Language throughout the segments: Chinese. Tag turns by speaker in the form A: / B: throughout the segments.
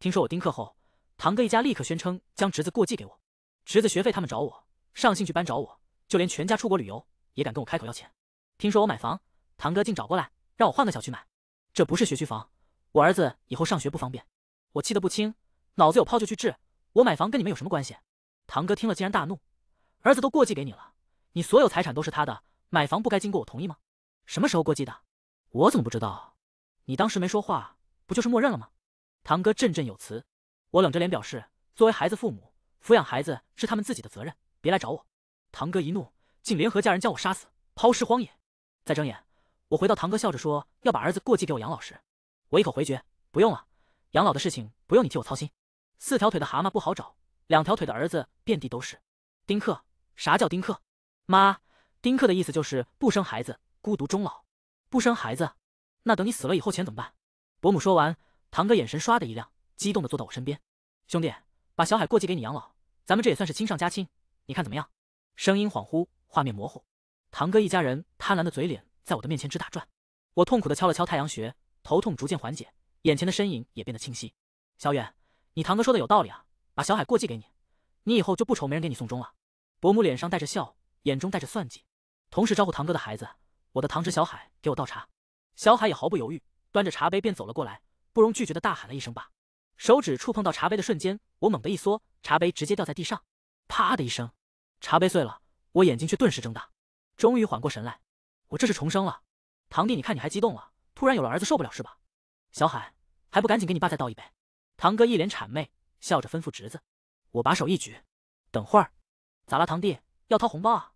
A: 听说我丁克后，堂哥一家立刻宣称将侄子过继给我。侄子学费他们找我，上兴趣班找我，就连全家出国旅游也敢跟我开口要钱。听说我买房，堂哥竟找过来让我换个小区买，这不是学区房，我儿子以后上学不方便。我气得不轻，脑子有泡就去治。我买房跟你们有什么关系？堂哥听了竟然大怒，儿子都过继给你了，你所有财产都是他的，买房不该经过我同意吗？什么时候过继的？我怎么不知道？你当时没说话，不就是默认了吗？堂哥振振有词，我冷着脸表示，作为孩子父母，抚养孩子是他们自己的责任，别来找我。堂哥一怒，竟联合家人将我杀死，抛尸荒野。再睁眼，我回到堂哥，笑着说要把儿子过继给我养老时，我一口回绝，不用了，养老的事情不用你替我操心。四条腿的蛤蟆不好找，两条腿的儿子遍地都是。丁克，啥叫丁克？妈，丁克的意思就是不生孩子，孤独终老。不生孩子？那等你死了以后钱怎么办？伯母说完。堂哥眼神唰的一亮，激动的坐到我身边。兄弟，把小海过继给你养老，咱们这也算是亲上加亲，你看怎么样？声音恍惚，画面模糊，堂哥一家人贪婪的嘴脸在我的面前直打转。我痛苦的敲了敲太阳穴，头痛逐渐缓解，眼前的身影也变得清晰。小远，你堂哥说的有道理啊，把小海过继给你，你以后就不愁没人给你送终了。伯母脸上带着笑，眼中带着算计，同时招呼堂哥的孩子，我的堂侄小海给我倒茶。小海也毫不犹豫，端着茶杯便走了过来。不容拒绝的大喊了一声吧，手指触碰到茶杯的瞬间，我猛地一缩，茶杯直接掉在地上，啪的一声，茶杯碎了。我眼睛却顿时睁大，终于缓过神来，我这是重生了。堂弟，你看你还激动了，突然有了儿子受不了是吧？小海，还不赶紧给你爸再倒一杯？堂哥一脸谄媚，笑着吩咐侄子。我把手一举，等会儿，咋了，堂弟要掏红包啊？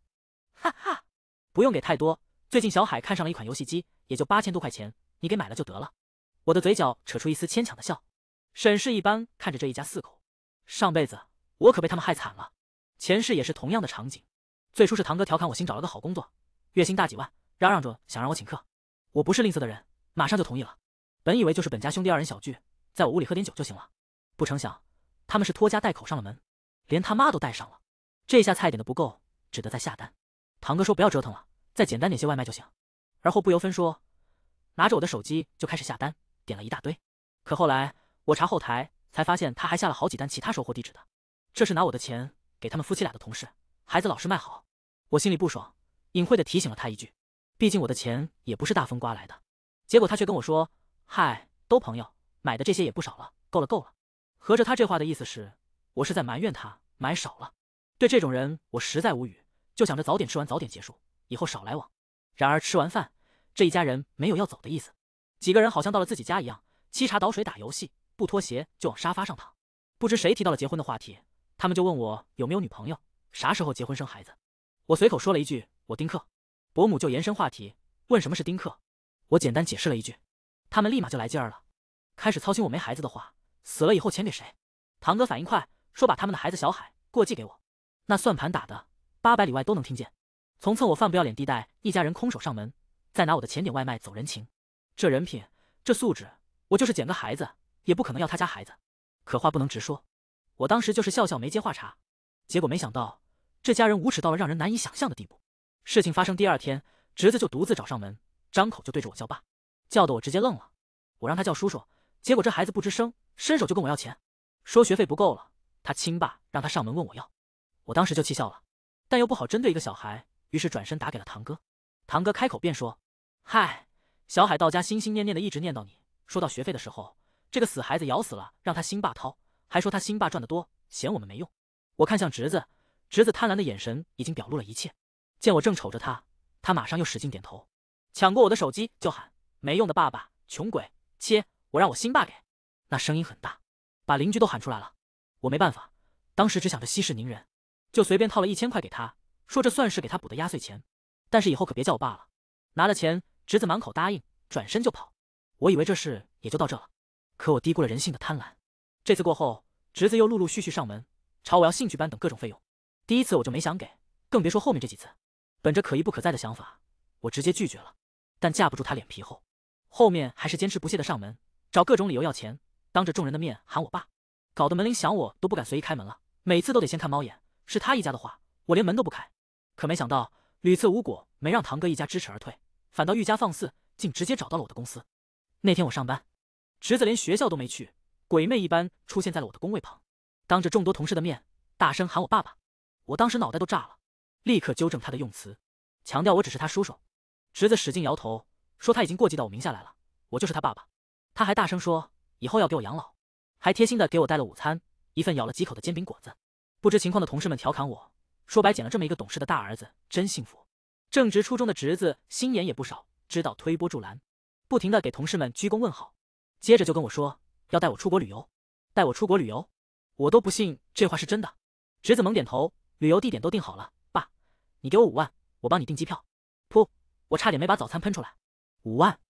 A: 哈哈，不用给太多，最近小海看上了一款游戏机，也就八千多块钱，你给买了就得了。我的嘴角扯出一丝牵强的笑，审视一般看着这一家四口。上辈子我可被他们害惨了，前世也是同样的场景。最初是堂哥调侃我新找了个好工作，月薪大几万，嚷嚷着想让我请客。我不是吝啬的人，马上就同意了。本以为就是本家兄弟二人小聚，在我屋里喝点酒就行了，不成想他们是拖家带口上了门，连他妈都带上了。这下菜点的不够，只得再下单。堂哥说不要折腾了，再简单点些外卖就行。而后不由分说，拿着我的手机就开始下单。点了一大堆，可后来我查后台才发现他还下了好几单其他收货地址的，这是拿我的钱给他们夫妻俩的同事、孩子老师卖好。我心里不爽，隐晦的提醒了他一句，毕竟我的钱也不是大风刮来的。结果他却跟我说：“嗨，都朋友，买的这些也不少了，够了够了。”合着他这话的意思是，我是在埋怨他买少了。对这种人，我实在无语，就想着早点吃完早点结束，以后少来往。然而吃完饭，这一家人没有要走的意思。几个人好像到了自己家一样，沏茶倒水、打游戏，不脱鞋就往沙发上躺。不知谁提到了结婚的话题，他们就问我有没有女朋友，啥时候结婚生孩子。我随口说了一句“我丁克”，伯母就延伸话题问什么是丁克。我简单解释了一句，他们立马就来劲儿了，开始操心我没孩子的话，死了以后钱给谁。堂哥反应快，说把他们的孩子小海过继给我。那算盘打的八百里外都能听见，从蹭我饭不要脸地带一家人空手上门，再拿我的钱点外卖走人情。这人品，这素质，我就是捡个孩子，也不可能要他家孩子。可话不能直说，我当时就是笑笑没接话茬。结果没想到这家人无耻到了让人难以想象的地步。事情发生第二天，侄子就独自找上门，张口就对着我叫爸，叫得我直接愣了。我让他叫叔叔，结果这孩子不吱声，伸手就跟我要钱，说学费不够了，他亲爸让他上门问我要。我当时就气笑了，但又不好针对一个小孩，于是转身打给了堂哥。堂哥开口便说：“嗨。”小海到家，心心念念的一直念叨你。说到学费的时候，这个死孩子咬死了，让他新爸掏，还说他新爸赚得多，嫌我们没用。我看向侄子，侄子贪婪的眼神已经表露了一切。见我正瞅着他，他马上又使劲点头，抢过我的手机就喊：“没用的爸爸，穷鬼，切！我让我新爸给。”那声音很大，把邻居都喊出来了。我没办法，当时只想着息事宁人，就随便掏了一千块给他，说这算是给他补的压岁钱。但是以后可别叫我爸了。拿了钱。侄子满口答应，转身就跑。我以为这事也就到这了，可我低估了人性的贪婪。这次过后，侄子又陆陆续续上门，朝我要兴趣班等各种费用。第一次我就没想给，更别说后面这几次。本着可疑不可再的想法，我直接拒绝了。但架不住他脸皮厚，后面还是坚持不懈的上门，找各种理由要钱，当着众人的面喊我爸，搞得门铃响我都不敢随意开门了。每次都得先看猫眼，是他一家的话，我连门都不开。可没想到屡次无果，没让堂哥一家知耻而退。反倒愈加放肆，竟直接找到了我的公司。那天我上班，侄子连学校都没去，鬼魅一般出现在了我的工位旁，当着众多同事的面大声喊我爸爸。我当时脑袋都炸了，立刻纠正他的用词，强调我只是他叔叔。侄子使劲摇头，说他已经过继到我名下来了，我就是他爸爸。他还大声说以后要给我养老，还贴心的给我带了午餐，一份咬了几口的煎饼果子。不知情况的同事们调侃我说白捡了这么一个懂事的大儿子，真幸福。正值初中的侄子心眼也不少，知道推波助澜，不停的给同事们鞠躬问好，接着就跟我说要带我出国旅游，带我出国旅游，我都不信这话是真的。侄子猛点头，旅游地点都定好了，爸，你给我五万，我帮你订机票。噗，我差点没把早餐喷出来。五万，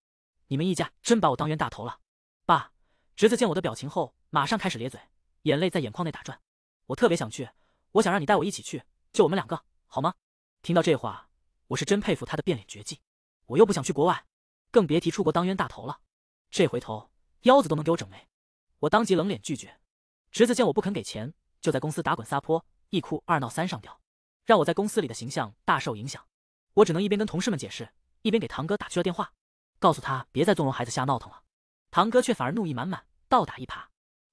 A: 你们一家真把我当冤大头了。爸，侄子见我的表情后，马上开始咧嘴，眼泪在眼眶内打转。我特别想去，我想让你带我一起去，就我们两个，好吗？听到这话。我是真佩服他的变脸绝技，我又不想去国外，更别提出国当冤大头了。这回头腰子都能给我整没，我当即冷脸拒绝。侄子见我不肯给钱，就在公司打滚撒泼，一哭二闹三上吊，让我在公司里的形象大受影响。我只能一边跟同事们解释，一边给堂哥打去了电话，告诉他别再纵容孩子瞎闹腾了。堂哥却反而怒意满满，倒打一耙：“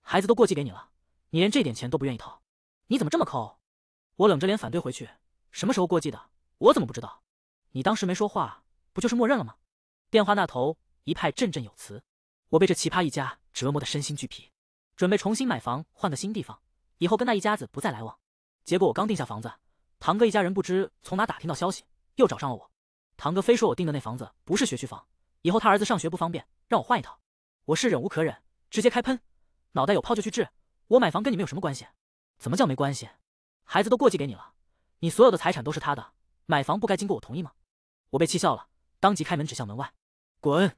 A: 孩子都过继给你了，你连这点钱都不愿意掏，你怎么这么抠？”我冷着脸反对回去：“什么时候过继的？我怎么不知道？”你当时没说话，不就是默认了吗？电话那头一派振振有词。我被这奇葩一家折磨得身心俱疲，准备重新买房换个新地方，以后跟那一家子不再来往。结果我刚定下房子，堂哥一家人不知从哪打听到消息，又找上了我。堂哥非说我定的那房子不是学区房，以后他儿子上学不方便，让我换一套。我是忍无可忍，直接开喷。脑袋有泡就去治。我买房跟你们有什么关系？怎么叫没关系？孩子都过继给你了，你所有的财产都是他的，买房不该经过我同意吗？我被气笑了，当即开门指向门外：“滚！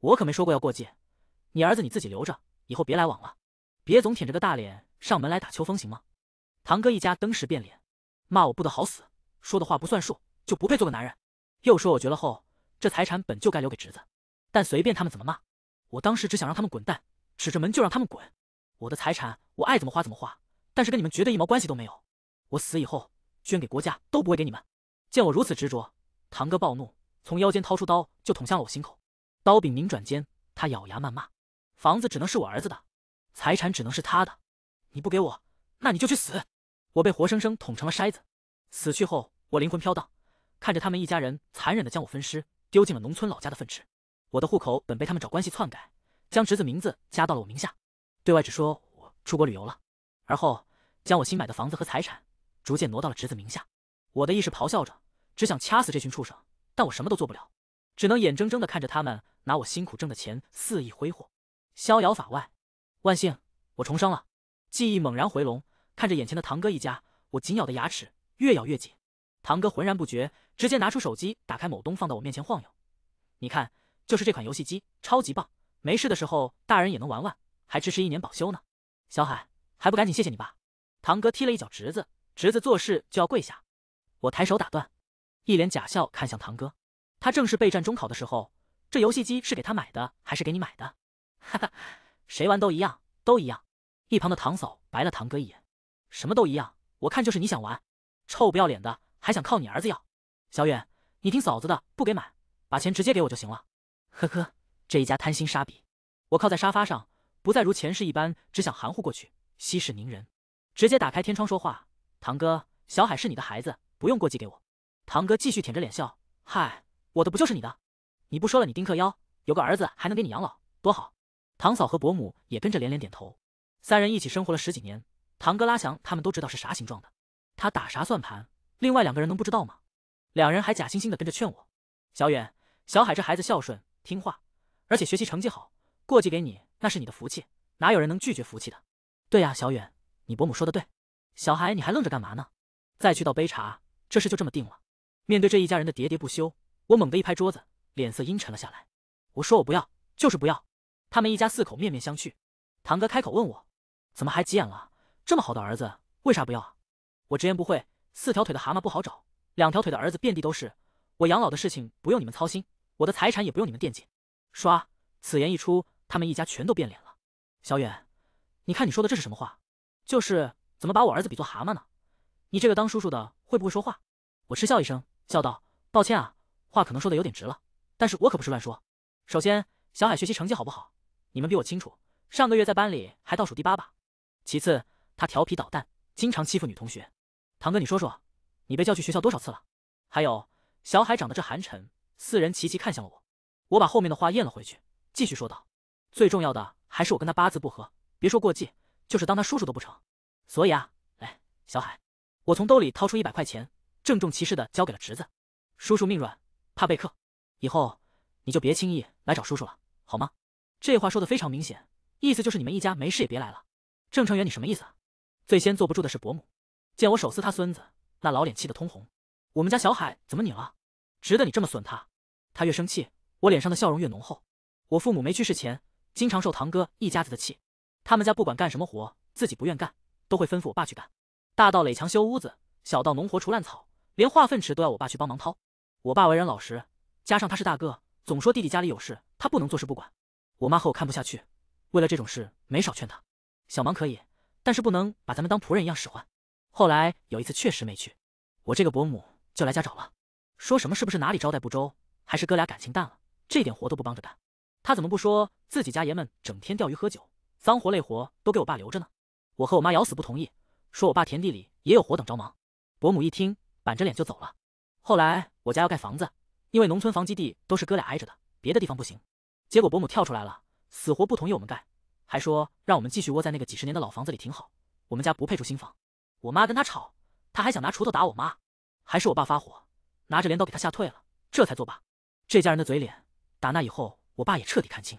A: 我可没说过要过界。你儿子你自己留着，以后别来往了，别总舔着个大脸上门来打秋风，行吗？”堂哥一家登时变脸，骂我不得好死，说的话不算数就不配做个男人，又说我绝了后，这财产本就该留给侄子。但随便他们怎么骂，我当时只想让他们滚蛋，指着门就让他们滚。我的财产我爱怎么花怎么花，但是跟你们绝对一毛关系都没有。我死以后捐给国家都不会给你们。见我如此执着。堂哥暴怒，从腰间掏出刀就捅向了我心口，刀柄拧转间，他咬牙谩骂：“房子只能是我儿子的，财产只能是他的，你不给我，那你就去死！”我被活生生捅成了筛子，死去后，我灵魂飘荡，看着他们一家人残忍地将我分尸，丢进了农村老家的粪池。我的户口本被他们找关系篡改，将侄子名字加到了我名下，对外只说我出国旅游了，而后将我新买的房子和财产逐渐挪到了侄子名下。我的意识咆哮着。只想掐死这群畜生，但我什么都做不了，只能眼睁睁的看着他们拿我辛苦挣的钱肆意挥霍，逍遥法外。万幸，我重生了，记忆猛然回笼，看着眼前的堂哥一家，我紧咬的牙齿越咬越紧。堂哥浑然不觉，直接拿出手机，打开某东，放到我面前晃悠。你看，就是这款游戏机，超级棒，没事的时候大人也能玩玩，还支持一年保修呢。小海，还不赶紧谢谢你爸？堂哥踢了一脚侄子，侄子作势就要跪下，我抬手打断。一脸假笑看向堂哥，他正是备战中考的时候，这游戏机是给他买的还是给你买的？哈哈，谁玩都一样，都一样。一旁的堂嫂白了堂哥一眼，什么都一样，我看就是你想玩，臭不要脸的还想靠你儿子要。小远，你听嫂子的，不给买，把钱直接给我就行了。呵呵，这一家贪心煞笔。我靠在沙发上，不再如前世一般，只想含糊过去，息事宁人，直接打开天窗说话。堂哥，小海是你的孩子，不用过继给我。堂哥继续舔着脸笑，嗨，我的不就是你的？你不说了，你丁克妖有个儿子还能给你养老，多好！堂嫂和伯母也跟着连连点头。三人一起生活了十几年，堂哥拉翔他们都知道是啥形状的，他打啥算盘，另外两个人能不知道吗？两人还假惺惺的跟着劝我：小远、小海这孩子孝顺、听话，而且学习成绩好，过继给你那是你的福气，哪有人能拒绝福气的？对呀，小远，你伯母说的对，小海你还愣着干嘛呢？再去倒杯茶，这事就这么定了。面对这一家人的喋喋不休，我猛地一拍桌子，脸色阴沉了下来。我说：“我不要，就是不要。”他们一家四口面面相觑。堂哥开口问我：“怎么还急眼了？这么好的儿子，为啥不要？”我直言不讳：“四条腿的蛤蟆不好找，两条腿的儿子遍地都是。我养老的事情不用你们操心，我的财产也不用你们惦记。”刷，此言一出，他们一家全都变脸了。小远，你看你说的这是什么话？就是怎么把我儿子比作蛤蟆呢？你这个当叔叔的会不会说话？我嗤笑一声。笑道：“抱歉啊，话可能说的有点直了，但是我可不是乱说。首先，小海学习成绩好不好，你们比我清楚。上个月在班里还倒数第八吧。其次，他调皮捣蛋，经常欺负女同学。堂哥，你说说，你被叫去学校多少次了？还有，小海长得这寒碜。”四人齐齐看向了我，我把后面的话咽了回去，继续说道：“最重要的还是我跟他八字不合，别说过继，就是当他叔叔都不成。所以啊，来，小海，我从兜里掏出一百块钱。”郑重其事的交给了侄子，叔叔命软，怕被克，以后你就别轻易来找叔叔了，好吗？这话说的非常明显，意思就是你们一家没事也别来了。郑成元，你什么意思？啊？最先坐不住的是伯母，见我手撕他孙子，那老脸气得通红。我们家小海怎么你了？值得你这么损他？他越生气，我脸上的笑容越浓厚。我父母没去世前，经常受堂哥一家子的气，他们家不管干什么活，自己不愿干，都会吩咐我爸去干，大到垒墙修屋子，小到农活除烂草。连化粪池都要我爸去帮忙掏，我爸为人老实，加上他是大哥，总说弟弟家里有事，他不能坐视不管。我妈和我看不下去，为了这种事没少劝他。小忙可以，但是不能把咱们当仆人一样使唤。后来有一次确实没去，我这个伯母就来家找了，说什么是不是哪里招待不周，还是哥俩感情淡了，这点活都不帮着干。他怎么不说自己家爷们整天钓鱼喝酒，脏活累活都给我爸留着呢？我和我妈咬死不同意，说我爸田地里也有活等着忙。伯母一听。板着脸就走了。后来我家要盖房子，因为农村房基地都是哥俩挨着的，别的地方不行。结果伯母跳出来了，死活不同意我们盖，还说让我们继续窝在那个几十年的老房子里挺好，我们家不配住新房。我妈跟他吵，他还想拿锄头打我妈，还是我爸发火，拿着镰刀给他吓退了，这才作罢。这家人的嘴脸，打那以后，我爸也彻底看清。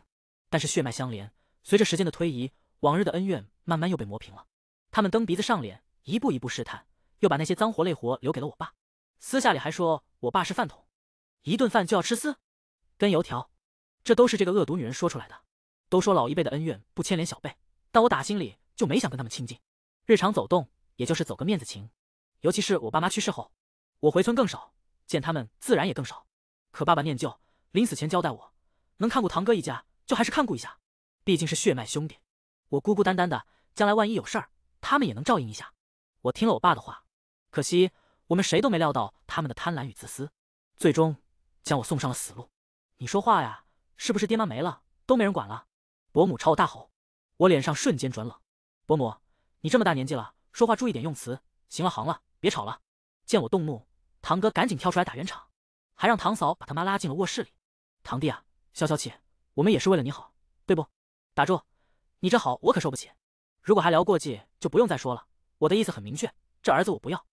A: 但是血脉相连，随着时间的推移，往日的恩怨慢慢又被磨平了。他们蹬鼻子上脸，一步一步试探。就把那些脏活累活留给了我爸，私下里还说我爸是饭桶，一顿饭就要吃四根油条，这都是这个恶毒女人说出来的。都说老一辈的恩怨不牵连小辈，但我打心里就没想跟他们亲近，日常走动也就是走个面子情。尤其是我爸妈去世后，我回村更少，见他们自然也更少。可爸爸念旧，临死前交代我，能看顾堂哥一家就还是看顾一下，毕竟是血脉兄弟，我孤孤单单的，将来万一有事儿，他们也能照应一下。我听了我爸的话。可惜，我们谁都没料到他们的贪婪与自私，最终将我送上了死路。你说话呀，是不是爹妈没了都没人管了？伯母朝我大吼，我脸上瞬间转冷。伯母，你这么大年纪了，说话注意点用词。行了行了，别吵了。见我动怒，堂哥赶紧跳出来打圆场，还让堂嫂把他妈拉进了卧室里。堂弟啊，消消气，我们也是为了你好，对不？打住，你这好我可受不起。如果还聊过继，就不用再说了。我的意思很明确，这儿子我不要。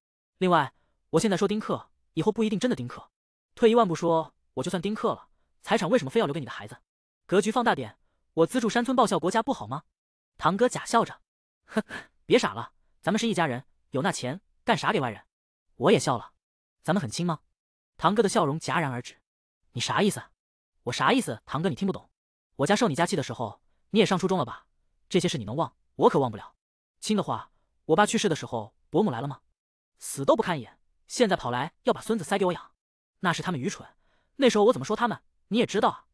A: 另外，我现在说丁克，以后不一定真的丁克。退一万步说，我就算丁克了，财产为什么非要留给你的孩子？格局放大点，我资助山村报效国家不好吗？堂哥假笑着，呵别傻了，咱们是一家人，有那钱干啥给外人？我也笑了，咱们很亲吗？堂哥的笑容戛然而止，你啥意思？我啥意思？堂哥你听不懂？我家受你家气的时候，你也上初中了吧？这些事你能忘，我可忘不了。亲的话，我爸去世的时候，伯母来了吗？死都不看一眼，现在跑来要把孙子塞给我养，那是他们愚蠢。那时候我怎么说他们，你也知道啊。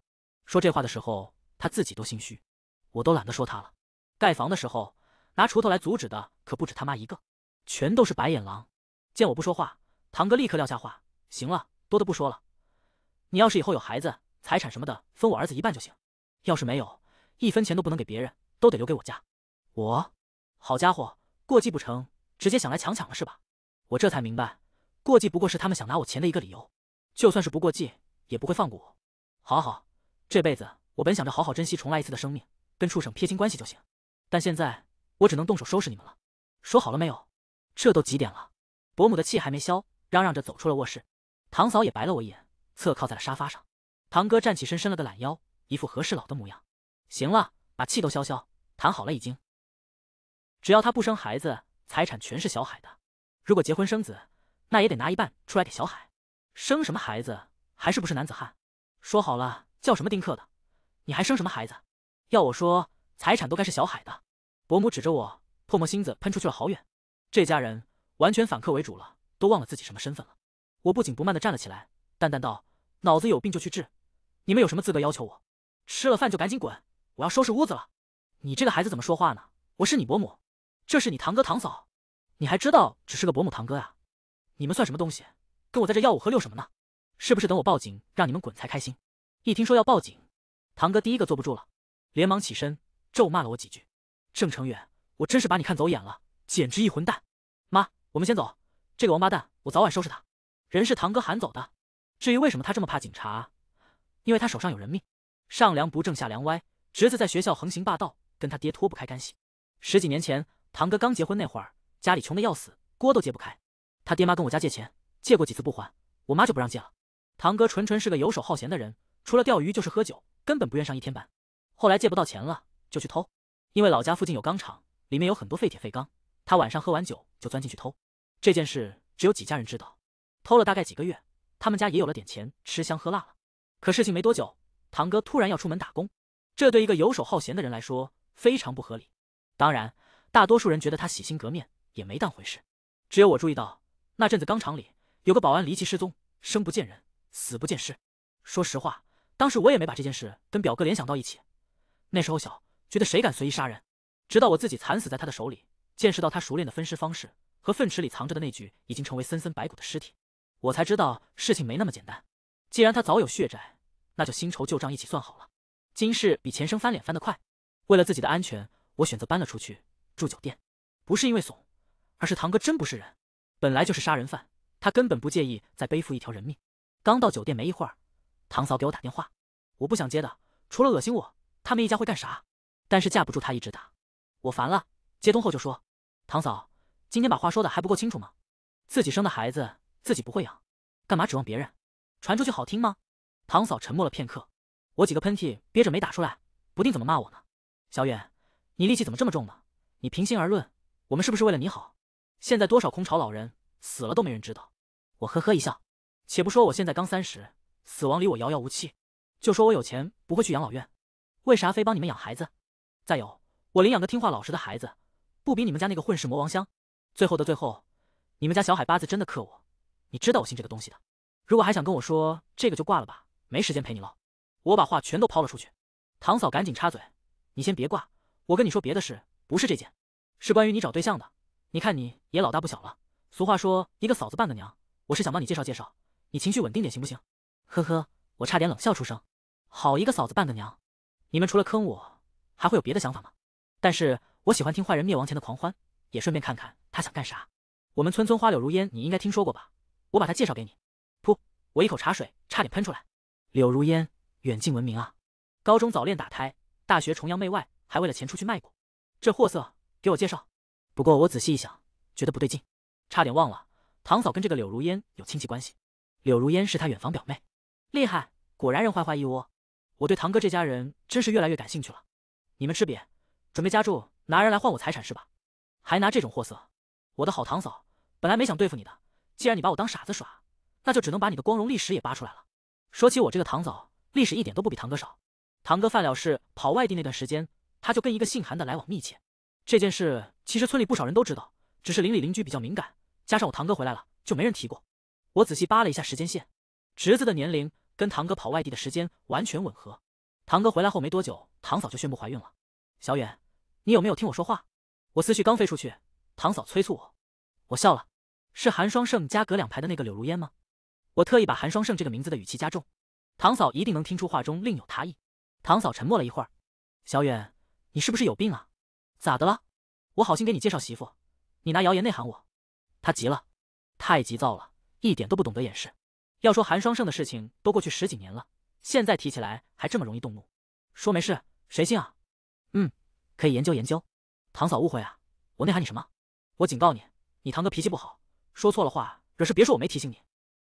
A: 说这话的时候，他自己都心虚，我都懒得说他了。盖房的时候，拿锄头来阻止的可不止他妈一个，全都是白眼狼。见我不说话，堂哥立刻撂下话：行了，多的不说了。你要是以后有孩子，财产什么的分我儿子一半就行；要是没有，一分钱都不能给别人，都得留给我家。我，好家伙，过继不成，直接想来强抢了是吧？我这才明白，过继不过是他们想拿我钱的一个理由，就算是不过继，也不会放过我。好好，这辈子我本想着好好珍惜，重来一次的生命，跟畜生撇清关系就行。但现在我只能动手收拾你们了。说好了没有？这都几点了？伯母的气还没消，嚷嚷着走出了卧室。堂嫂也白了我一眼，侧靠在了沙发上。堂哥站起身，伸了个懒腰，一副和事老的模样。行了，把气都消消，谈好了已经。只要他不生孩子，财产全是小海的。如果结婚生子，那也得拿一半出来给小海。生什么孩子？还是不是男子汉？说好了叫什么丁克的，你还生什么孩子？要我说，财产都该是小海的。伯母指着我，唾沫星子喷出去了好远。这家人完全反客为主了，都忘了自己什么身份了。我不紧不慢地站了起来，淡淡道：“脑子有病就去治。你们有什么资格要求我？吃了饭就赶紧滚！我要收拾屋子了。你这个孩子怎么说话呢？我是你伯母，这是你堂哥堂嫂。”你还知道只是个伯母堂哥啊？你们算什么东西？跟我在这耀武喝六什么呢？是不是等我报警让你们滚才开心？一听说要报警，堂哥第一个坐不住了，连忙起身咒骂了我几句。郑成远，我真是把你看走眼了，简直一混蛋！妈，我们先走，这个王八蛋我早晚收拾他。人是堂哥喊走的，至于为什么他这么怕警察，因为他手上有人命。上梁不正下梁歪，侄子在学校横行霸道，跟他爹脱不开干系。十几年前，堂哥刚结婚那会儿。家里穷的要死，锅都揭不开。他爹妈跟我家借钱，借过几次不还，我妈就不让借了。堂哥纯纯是个游手好闲的人，除了钓鱼就是喝酒，根本不愿上一天班。后来借不到钱了，就去偷。因为老家附近有钢厂，里面有很多废铁废钢，他晚上喝完酒就钻进去偷。这件事只有几家人知道。偷了大概几个月，他们家也有了点钱，吃香喝辣了。可事情没多久，堂哥突然要出门打工，这对一个游手好闲的人来说非常不合理。当然，大多数人觉得他洗心革面。也没当回事，只有我注意到那阵子钢厂里有个保安离奇失踪，生不见人，死不见尸。说实话，当时我也没把这件事跟表哥联想到一起。那时候小，觉得谁敢随意杀人。直到我自己惨死在他的手里，见识到他熟练的分尸方式和粪池里藏着的那具已经成为森森白骨的尸体，我才知道事情没那么简单。既然他早有血债，那就新仇旧账一起算好了。今世比前生翻脸翻得快。为了自己的安全，我选择搬了出去住酒店，不是因为怂。而是堂哥真不是人，本来就是杀人犯，他根本不介意再背负一条人命。刚到酒店没一会儿，堂嫂给我打电话，我不想接的，除了恶心我，他们一家会干啥？但是架不住他一直打，我烦了，接通后就说：“堂嫂，今天把话说的还不够清楚吗？自己生的孩子自己不会养，干嘛指望别人？传出去好听吗？”堂嫂沉默了片刻，我几个喷嚏憋着没打出来，不定怎么骂我呢。小远，你力气怎么这么重呢？你平心而论，我们是不是为了你好？现在多少空巢老人死了都没人知道，我呵呵一笑。且不说我现在刚三十，死亡离我遥遥无期，就说我有钱不会去养老院，为啥非帮你们养孩子？再有，我领养个听话老实的孩子，不比你们家那个混世魔王香？最后的最后，你们家小海八字真的克我，你知道我信这个东西的。如果还想跟我说这个，就挂了吧，没时间陪你唠。我把话全都抛了出去。唐嫂赶紧插嘴：“你先别挂，我跟你说别的事，不是这件，是关于你找对象的。”你看你也老大不小了，俗话说一个嫂子半个娘，我是想帮你介绍介绍，你情绪稳定点行不行？呵呵，我差点冷笑出声。好一个嫂子半个娘，你们除了坑我，还会有别的想法吗？但是我喜欢听坏人灭亡前的狂欢，也顺便看看他想干啥。我们村村花柳如烟，你应该听说过吧？我把他介绍给你。噗，我一口茶水差点喷出来。柳如烟远近闻名啊，高中早恋打胎，大学崇洋媚外，还为了钱出去卖过。这货色，给我介绍。不过我仔细一想，觉得不对劲，差点忘了，堂嫂跟这个柳如烟有亲戚关系，柳如烟是她远房表妹。厉害，果然人坏坏一窝。我对堂哥这家人真是越来越感兴趣了。你们吃瘪，准备加注，拿人来换我财产是吧？还拿这种货色！我的好堂嫂，本来没想对付你的，既然你把我当傻子耍，那就只能把你的光荣历史也扒出来了。说起我这个堂嫂，历史一点都不比堂哥少。堂哥犯了事跑外地那段时间，他就跟一个姓韩的来往密切。这件事其实村里不少人都知道，只是邻里邻居比较敏感，加上我堂哥回来了，就没人提过。我仔细扒了一下时间线，侄子的年龄跟堂哥跑外地的时间完全吻合。堂哥回来后没多久，堂嫂就宣布怀孕了。小远，你有没有听我说话？我思绪刚飞出去，堂嫂催促我。我笑了，是韩双胜家隔两排的那个柳如烟吗？我特意把韩双胜这个名字的语气加重，堂嫂一定能听出话中另有他意。堂嫂沉默了一会儿，小远，你是不是有病啊？咋的了？我好心给你介绍媳妇，你拿谣言内涵我？他急了，太急躁了，一点都不懂得掩饰。要说韩双胜的事情都过去十几年了，现在提起来还这么容易动怒，说没事谁信啊？嗯，可以研究研究。堂嫂误会啊，我内涵你什么？我警告你，你堂哥脾气不好，说错了话惹事，别说我没提醒你。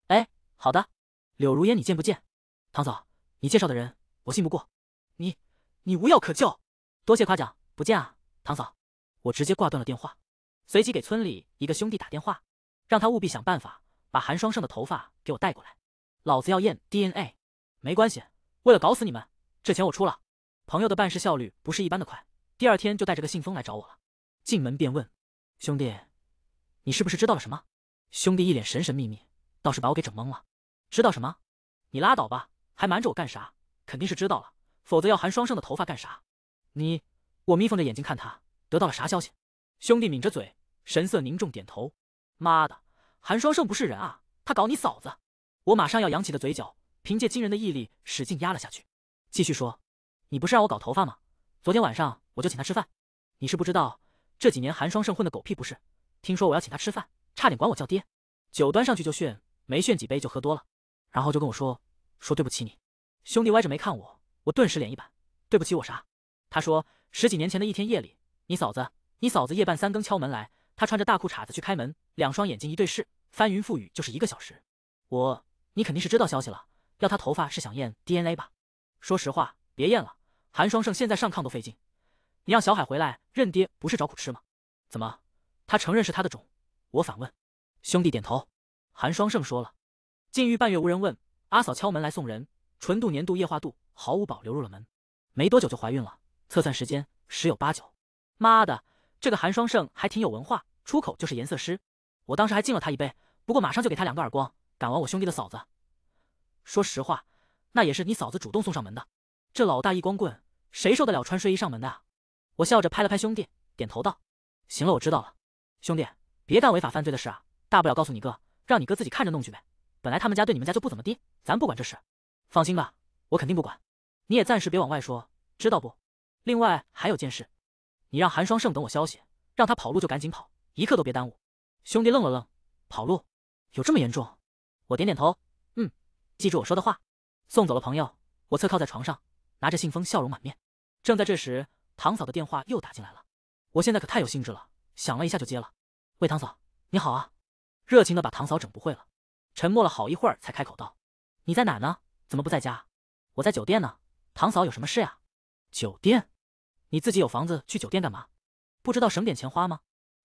A: 哎，好的。柳如烟，你见不见？堂嫂，你介绍的人我信不过，你你无药可救。多谢夸奖，不见啊。唐嫂，我直接挂断了电话，随即给村里一个兄弟打电话，让他务必想办法把韩双胜的头发给我带过来，老子要验 DNA。没关系，为了搞死你们，这钱我出了。朋友的办事效率不是一般的快，第二天就带着个信封来找我了。进门便问：“兄弟，你是不是知道了什么？”兄弟一脸神神秘秘，倒是把我给整懵了。知道什么？你拉倒吧，还瞒着我干啥？肯定是知道了，否则要韩双胜的头发干啥？你。我眯缝着眼睛看他得到了啥消息，兄弟抿着嘴，神色凝重，点头。妈的，韩双胜不是人啊！他搞你嫂子！我马上要扬起的嘴角，凭借惊人的毅力使劲压了下去。继续说，你不是让我搞头发吗？昨天晚上我就请他吃饭。你是不知道，这几年韩双胜混的狗屁不是。听说我要请他吃饭，差点管我叫爹。酒端上去就炫，没炫几杯就喝多了，然后就跟我说说对不起你。兄弟歪着眉看我，我顿时脸一板，对不起我啥？他说，十几年前的一天夜里，你嫂子，你嫂子夜半三更敲门来，她穿着大裤衩子去开门，两双眼睛一对视，翻云覆雨就是一个小时。我，你肯定是知道消息了，要她头发是想验 DNA 吧？说实话，别验了，韩双胜现在上炕都费劲。你让小海回来认爹，不是找苦吃吗？怎么，他承认是他的种？我反问。兄弟点头。韩双胜说了：“禁欲半月无人问，阿嫂敲门来送人，纯度、粘度、液化度毫无保留入了门，没多久就怀孕了。”测算时间十有八九，妈的，这个韩双胜还挺有文化，出口就是颜色师。我当时还敬了他一杯，不过马上就给他两个耳光，敢玩我兄弟的嫂子。说实话，那也是你嫂子主动送上门的。这老大一光棍，谁受得了穿睡衣上门的？我笑着拍了拍兄弟，点头道：“行了，我知道了，兄弟，别干违法犯罪的事啊。大不了告诉你哥，让你哥自己看着弄去呗。本来他们家对你们家就不怎么地，咱不管这事。放心吧，我肯定不管。你也暂时别往外说，知道不？”另外还有件事，你让韩双胜等我消息，让他跑路就赶紧跑，一刻都别耽误。兄弟愣了愣，跑路有这么严重？我点点头，嗯，记住我说的话。送走了朋友，我侧靠在床上，拿着信封，笑容满面。正在这时，唐嫂的电话又打进来了。我现在可太有兴致了，想了一下就接了。喂，唐嫂，你好啊，热情的把唐嫂整不会了。沉默了好一会儿，才开口道：“你在哪呢？怎么不在家？我在酒店呢。唐嫂有什么事啊？酒店。”你自己有房子，去酒店干嘛？不知道省点钱花吗？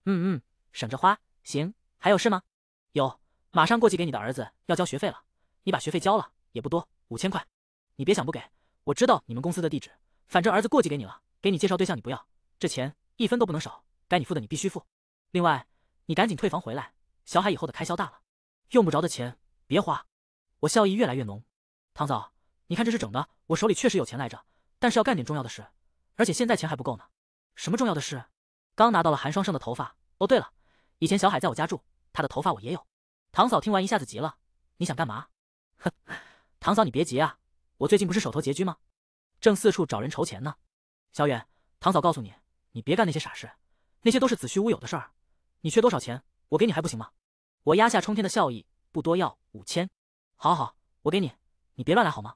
A: 嗯嗯，省着花，行。还有事吗？有，马上过继给你的儿子要交学费了，你把学费交了也不多，五千块。你别想不给，我知道你们公司的地址，反正儿子过继给你了，给你介绍对象你不要，这钱一分都不能少，该你付的你必须付。另外，你赶紧退房回来，小海以后的开销大了，用不着的钱别花。我笑意越来越浓，唐嫂，你看这是整的，我手里确实有钱来着，但是要干点重要的事。而且现在钱还不够呢，什么重要的事？刚拿到了韩双胜的头发。哦，对了，以前小海在我家住，他的头发我也有。唐嫂听完一下子急了，你想干嘛？哼，唐嫂你别急啊，我最近不是手头拮据吗？正四处找人筹钱呢。小远，唐嫂告诉你，你别干那些傻事，那些都是子虚乌有的事儿。你缺多少钱？我给你还不行吗？我压下冲天的笑意，不多，要五千。好好，我给你，你别乱来好吗？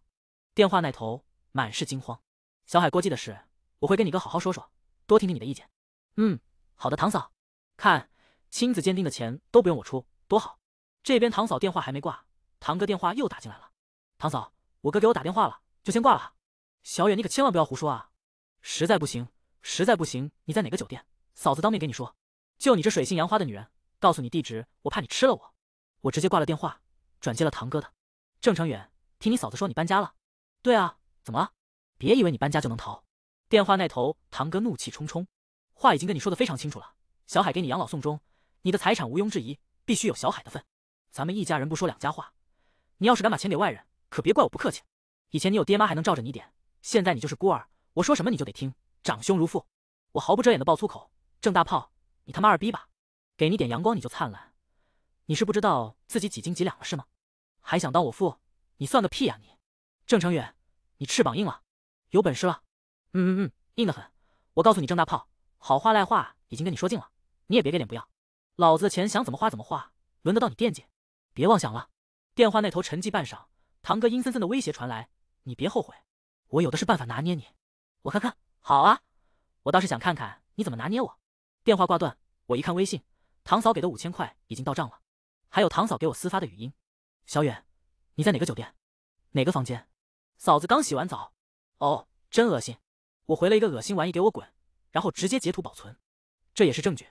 A: 电话那头满是惊慌，小海过继的事。我会跟你哥好好说说，多听听你的意见。嗯，好的，唐嫂。看亲子鉴定的钱都不用我出，多好。这边唐嫂电话还没挂，堂哥电话又打进来了。唐嫂，我哥给我打电话了，就先挂了。小远，你可千万不要胡说啊！实在不行，实在不行，你在哪个酒店？嫂子当面给你说。就你这水性杨花的女人，告诉你地址，我怕你吃了我。我直接挂了电话，转接了堂哥的。郑成远，听你嫂子说你搬家了？对啊，怎么了？别以为你搬家就能逃。电话那头，堂哥怒气冲冲，话已经跟你说的非常清楚了。小海给你养老送终，你的财产毋庸置疑，必须有小海的份。咱们一家人不说两家话，你要是敢把钱给外人，可别怪我不客气。以前你有爹妈还能罩着你点，现在你就是孤儿，我说什么你就得听。长兄如父，我毫不遮掩的爆粗口：郑大炮，你他妈二逼吧！给你点阳光你就灿烂，你是不知道自己几斤几两了是吗？还想当我父？你算个屁呀你！郑成远，你翅膀硬了，有本事了。嗯嗯嗯，硬得很！我告诉你，郑大炮，好话赖话已经跟你说尽了，你也别给脸不要。老子的钱想怎么花怎么花，轮得到你惦记？别妄想了。电话那头沉寂半晌，堂哥阴森森的威胁传来：“你别后悔，我有的是办法拿捏你。”我看看，好啊，我倒是想看看你怎么拿捏我。电话挂断，我一看微信，堂嫂给的五千块已经到账了，还有堂嫂给我私发的语音：“小远，你在哪个酒店？哪个房间？”嫂子刚洗完澡，哦，真恶心。我回了一个恶心玩意，给我滚！然后直接截图保存，这也是证据。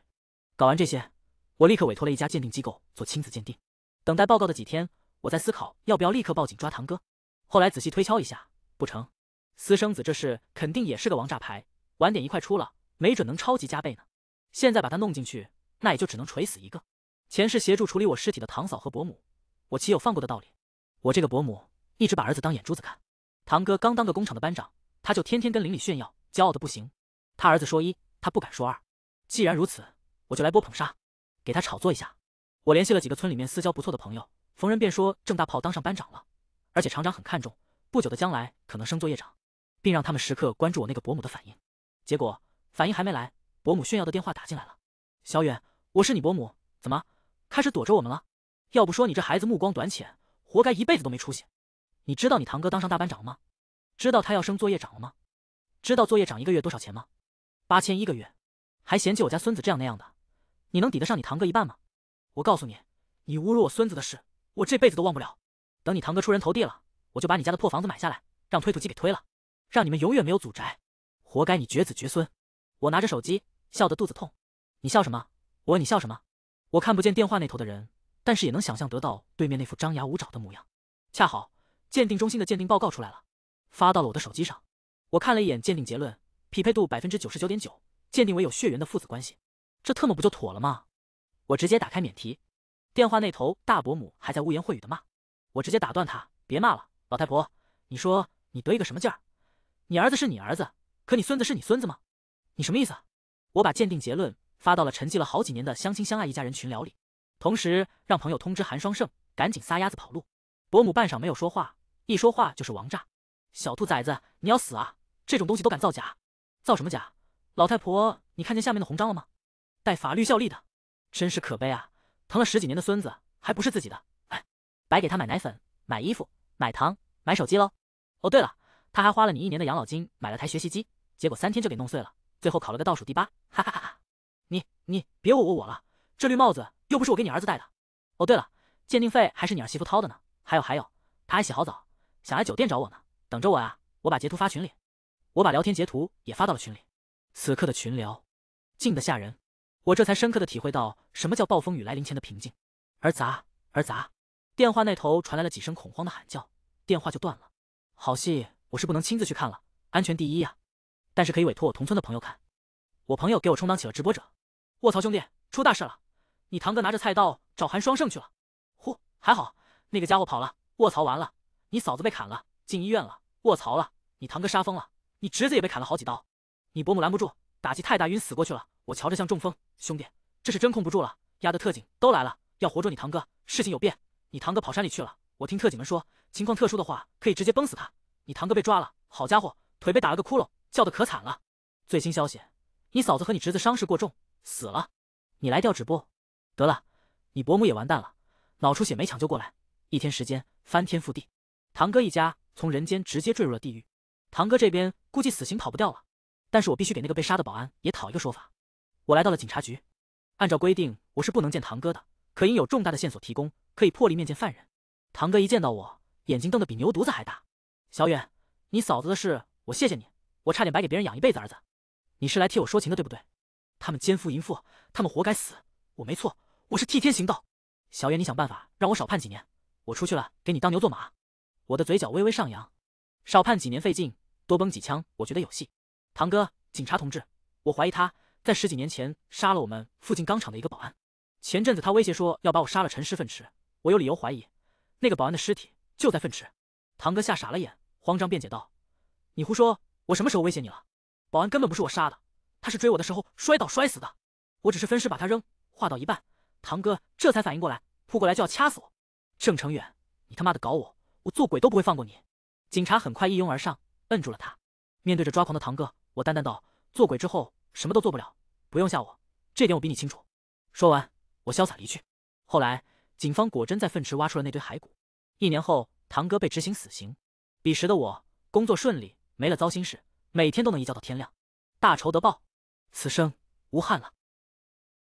A: 搞完这些，我立刻委托了一家鉴定机构做亲子鉴定。等待报告的几天，我在思考要不要立刻报警抓堂哥。后来仔细推敲一下，不成，私生子这事肯定也是个王炸牌，晚点一块出了，没准能超级加倍呢。现在把他弄进去，那也就只能锤死一个。前世协助处理我尸体的堂嫂和伯母，我岂有放过的道理？我这个伯母一直把儿子当眼珠子看，堂哥刚当个工厂的班长。他就天天跟邻里炫耀，骄傲的不行。他儿子说一，他不敢说二。既然如此，我就来波捧杀，给他炒作一下。我联系了几个村里面私交不错的朋友，逢人便说郑大炮当上班长了，而且厂长很看重，不久的将来可能升作业长，并让他们时刻关注我那个伯母的反应。结果反应还没来，伯母炫耀的电话打进来了。小远，我是你伯母，怎么开始躲着我们了？要不说你这孩子目光短浅，活该一辈子都没出息。你知道你堂哥当上大班长了吗？知道他要升作业长了吗？知道作业长一个月多少钱吗？八千一个月，还嫌弃我家孙子这样那样的，你能抵得上你堂哥一半吗？我告诉你，你侮辱我孙子的事，我这辈子都忘不了。等你堂哥出人头地了，我就把你家的破房子买下来，让推土机给推了，让你们永远没有祖宅。活该你绝子绝孙。我拿着手机笑得肚子痛，你笑什么？我问你笑什么？我看不见电话那头的人，但是也能想象得到对面那副张牙舞爪的模样。恰好鉴定中心的鉴定报告出来了。发到了我的手机上，我看了一眼鉴定结论，匹配度百分之九十九点九，鉴定为有血缘的父子关系，这特么不就妥了吗？我直接打开免提，电话那头大伯母还在污言秽语的骂，我直接打断他，别骂了，老太婆，你说你得意个什么劲儿？你儿子是你儿子，可你孙子是你孙子吗？你什么意思？我把鉴定结论发到了沉寂了好几年的相亲相爱一家人群聊里，同时让朋友通知韩双胜赶紧撒丫子跑路。伯母半晌没有说话，一说话就是王炸。小兔崽子，你要死啊！这种东西都敢造假，造什么假？老太婆，你看见下面的红章了吗？带法律效力的，真是可悲啊！疼了十几年的孙子，还不是自己的，哎，白给他买奶粉、买衣服、买糖、买手机喽。哦，对了，他还花了你一年的养老金买了台学习机，结果三天就给弄碎了，最后考了个倒数第八，哈哈哈哈！你你别我我我了，这绿帽子又不是我给你儿子戴的。哦对了，鉴定费还是你儿媳妇掏的呢。还有还有，他还洗好澡，想来酒店找我呢。等着我啊！我把截图发群里，我把聊天截图也发到了群里。此刻的群聊静得吓人，我这才深刻的体会到什么叫暴风雨来临前的平静。而砸而砸，电话那头传来了几声恐慌的喊叫，电话就断了。好戏我是不能亲自去看了，安全第一呀。但是可以委托我同村的朋友看，我朋友给我充当起了直播者。卧槽，兄弟，出大事了！你堂哥拿着菜刀找韩双胜去了。呼，还好，那个家伙跑了。卧槽，完了！你嫂子被砍了，进医院了。卧槽了！你堂哥杀疯了，你侄子也被砍了好几刀，你伯母拦不住，打击太大晕死过去了，我瞧着像中风。兄弟，这是真控不住了，压的特警都来了，要活捉你堂哥。事情有变，你堂哥跑山里去了。我听特警们说，情况特殊的话可以直接崩死他。你堂哥被抓了，好家伙，腿被打了个窟窿，叫的可惨了。最新消息，你嫂子和你侄子伤势过重死了。你来吊止不？得了，你伯母也完蛋了，脑出血没抢救过来。一天时间，翻天覆地，堂哥一家。从人间直接坠入了地狱，堂哥这边估计死刑跑不掉了，但是我必须给那个被杀的保安也讨一个说法。我来到了警察局，按照规定我是不能见堂哥的，可因有重大的线索提供，可以破例面见犯人。堂哥一见到我，眼睛瞪得比牛犊子还大。小远，你嫂子的事，我谢谢你，我差点白给别人养一辈子儿子。你是来替我说情的对不对？他们奸夫淫妇，他们活该死。我没错，我是替天行道。小远，你想办法让我少判几年，我出去了给你当牛做马。我的嘴角微微上扬，少判几年费劲，多崩几枪我觉得有戏。堂哥，警察同志，我怀疑他在十几年前杀了我们附近钢厂的一个保安。前阵子他威胁说要把我杀了，陈尸粪池，我有理由怀疑那个保安的尸体就在粪池。堂哥吓傻了眼，慌张辩解道：“你胡说，我什么时候威胁你了？保安根本不是我杀的，他是追我的时候摔倒摔死的，我只是分尸把他扔。”画到一半，堂哥这才反应过来，扑过来就要掐死我。郑成远，你他妈的搞我！我做鬼都不会放过你。警察很快一拥而上，摁住了他。面对着抓狂的堂哥，我淡淡道：“做鬼之后什么都做不了，不用吓我，这点我比你清楚。”说完，我潇洒离去。后来，警方果真在粪池挖出了那堆骸骨。一年后，堂哥被执行死刑。彼时的我，工作顺利，没了糟心事，每天都能一觉到天亮。大仇得报，此生无憾了。